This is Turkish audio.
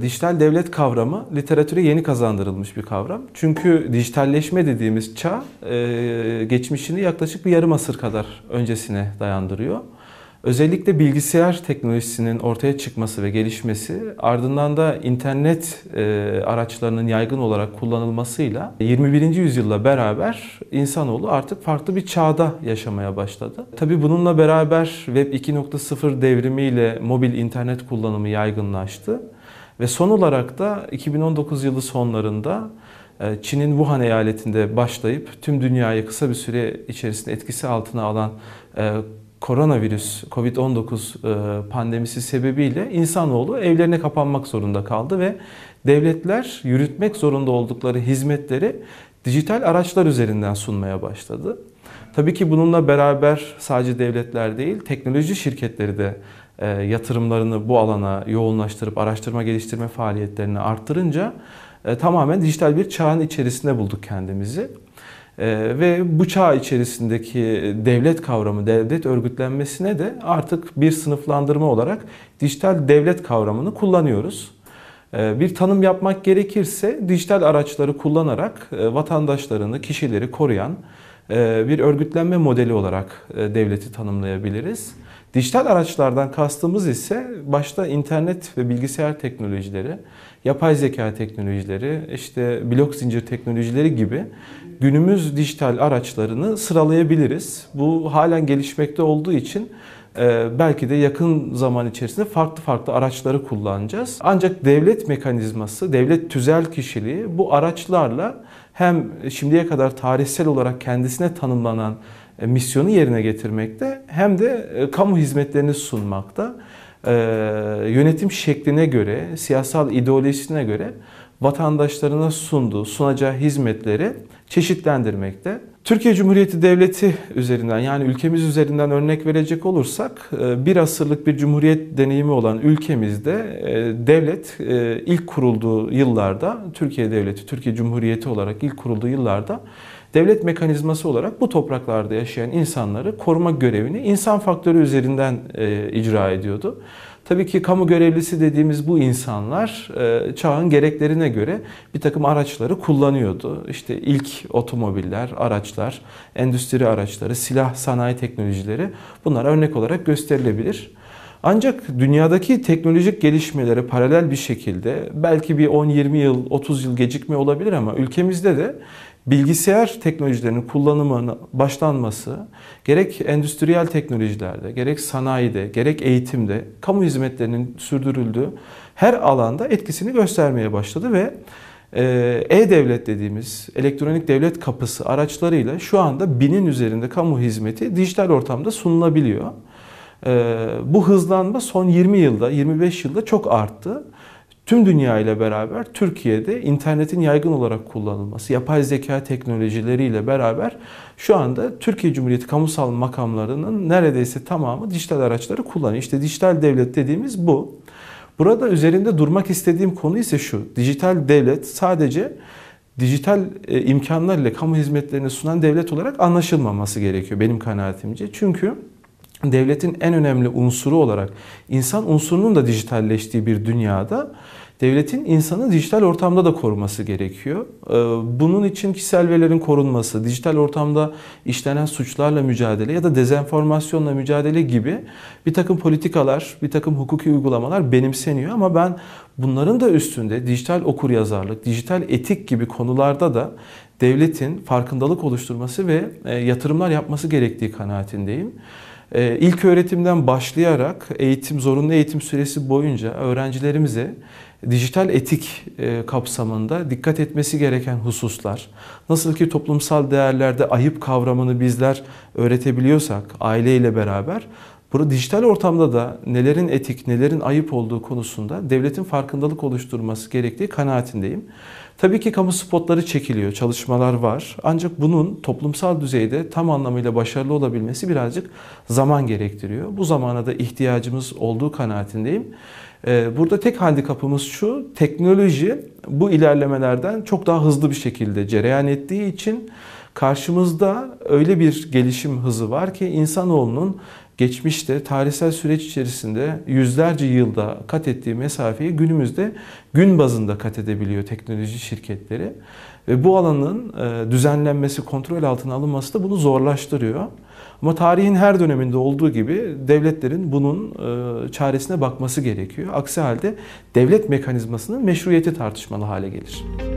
Dijital devlet kavramı literatüre yeni kazandırılmış bir kavram. Çünkü dijitalleşme dediğimiz çağ e, geçmişini yaklaşık bir yarım asır kadar öncesine dayandırıyor. Özellikle bilgisayar teknolojisinin ortaya çıkması ve gelişmesi ardından da internet e, araçlarının yaygın olarak kullanılmasıyla 21. yüzyılla beraber insanoğlu artık farklı bir çağda yaşamaya başladı. Tabi bununla beraber Web 2.0 devrimiyle mobil internet kullanımı yaygınlaştı. Ve son olarak da 2019 yılı sonlarında e, Çin'in Wuhan eyaletinde başlayıp tüm dünyayı kısa bir süre içerisinde etkisi altına alan e, koronavirüs, Covid-19 e, pandemisi sebebiyle insanoğlu evlerine kapanmak zorunda kaldı ve devletler yürütmek zorunda oldukları hizmetleri dijital araçlar üzerinden sunmaya başladı. Tabii ki bununla beraber sadece devletler değil, teknoloji şirketleri de e, yatırımlarını bu alana yoğunlaştırıp araştırma geliştirme faaliyetlerini arttırınca e, tamamen dijital bir çağın içerisinde bulduk kendimizi. E, ve bu çağ içerisindeki devlet kavramı, devlet örgütlenmesine de artık bir sınıflandırma olarak dijital devlet kavramını kullanıyoruz. Bir tanım yapmak gerekirse dijital araçları kullanarak vatandaşlarını, kişileri koruyan bir örgütlenme modeli olarak devleti tanımlayabiliriz. Dijital araçlardan kastımız ise başta internet ve bilgisayar teknolojileri, yapay zeka teknolojileri, işte blok zincir teknolojileri gibi günümüz dijital araçlarını sıralayabiliriz. Bu halen gelişmekte olduğu için e, belki de yakın zaman içerisinde farklı farklı araçları kullanacağız. Ancak devlet mekanizması, devlet tüzel kişiliği bu araçlarla hem şimdiye kadar tarihsel olarak kendisine tanımlanan e, misyonu yerine getirmekte hem de e, kamu hizmetlerini sunmakta. E, yönetim şekline göre, siyasal ideolojisine göre vatandaşlarına sunduğu, sunacağı hizmetleri çeşitlendirmekte. Türkiye Cumhuriyeti Devleti üzerinden yani ülkemiz üzerinden örnek verecek olursak bir asırlık bir cumhuriyet deneyimi olan ülkemizde devlet ilk kurulduğu yıllarda Türkiye Devleti, Türkiye Cumhuriyeti olarak ilk kurulduğu yıllarda devlet mekanizması olarak bu topraklarda yaşayan insanları koruma görevini insan faktörü üzerinden e, icra ediyordu. Tabii ki kamu görevlisi dediğimiz bu insanlar e, çağın gereklerine göre bir takım araçları kullanıyordu. İşte ilk otomobiller, araçlar, endüstri araçları, silah, sanayi teknolojileri bunlar örnek olarak gösterilebilir. Ancak dünyadaki teknolojik gelişmelere paralel bir şekilde belki bir 10-20 yıl, 30 yıl gecikme olabilir ama ülkemizde de bilgisayar teknolojilerinin kullanımına başlanması gerek endüstriyel teknolojilerde, gerek sanayide, gerek eğitimde, kamu hizmetlerinin sürdürüldüğü her alanda etkisini göstermeye başladı ve e, e-Devlet dediğimiz elektronik devlet kapısı araçlarıyla şu anda binin üzerinde kamu hizmeti dijital ortamda sunulabiliyor. Ee, bu hızlanma son 20 yılda, 25 yılda çok arttı. Tüm dünya ile beraber Türkiye'de internetin yaygın olarak kullanılması, yapay zeka teknolojileriyle beraber şu anda Türkiye Cumhuriyeti kamusal makamlarının neredeyse tamamı dijital araçları kullanıyor. İşte dijital devlet dediğimiz bu. Burada üzerinde durmak istediğim konu ise şu. Dijital devlet sadece dijital e, imkanlar ile kamu hizmetlerini sunan devlet olarak anlaşılmaması gerekiyor benim kanaatimce. Çünkü devletin en önemli unsuru olarak insan unsurunun da dijitalleştiği bir dünyada devletin insanı dijital ortamda da koruması gerekiyor. Ee, bunun için kişisel verilerin korunması, dijital ortamda işlenen suçlarla mücadele ya da dezenformasyonla mücadele gibi bir takım politikalar, bir takım hukuki uygulamalar benimseniyor ama ben bunların da üstünde dijital okuryazarlık, dijital etik gibi konularda da devletin farkındalık oluşturması ve e, yatırımlar yapması gerektiği kanaatindeyim. Ee, ilk öğretimden başlayarak eğitim zorunlu eğitim süresi boyunca öğrencilerimize dijital etik e, kapsamında dikkat etmesi gereken hususlar, nasıl ki toplumsal değerlerde ayıp kavramını bizler öğretebiliyorsak aileyle beraber, Burada dijital ortamda da nelerin etik, nelerin ayıp olduğu konusunda devletin farkındalık oluşturması gerektiği kanaatindeyim. Tabii ki kamu spotları çekiliyor, çalışmalar var. Ancak bunun toplumsal düzeyde tam anlamıyla başarılı olabilmesi birazcık zaman gerektiriyor. Bu zamana da ihtiyacımız olduğu kanaatindeyim. Ee, burada tek handikapımız şu, teknoloji bu ilerlemelerden çok daha hızlı bir şekilde cereyan ettiği için karşımızda öyle bir gelişim hızı var ki insanoğlunun geçmişte tarihsel süreç içerisinde yüzlerce yılda kat ettiği mesafeyi günümüzde gün bazında kat edebiliyor teknoloji şirketleri. Ve bu alanın e, düzenlenmesi, kontrol altına alınması da bunu zorlaştırıyor. Ama tarihin her döneminde olduğu gibi devletlerin bunun e, çaresine bakması gerekiyor. Aksi halde devlet mekanizmasının meşruiyeti tartışmalı hale gelir.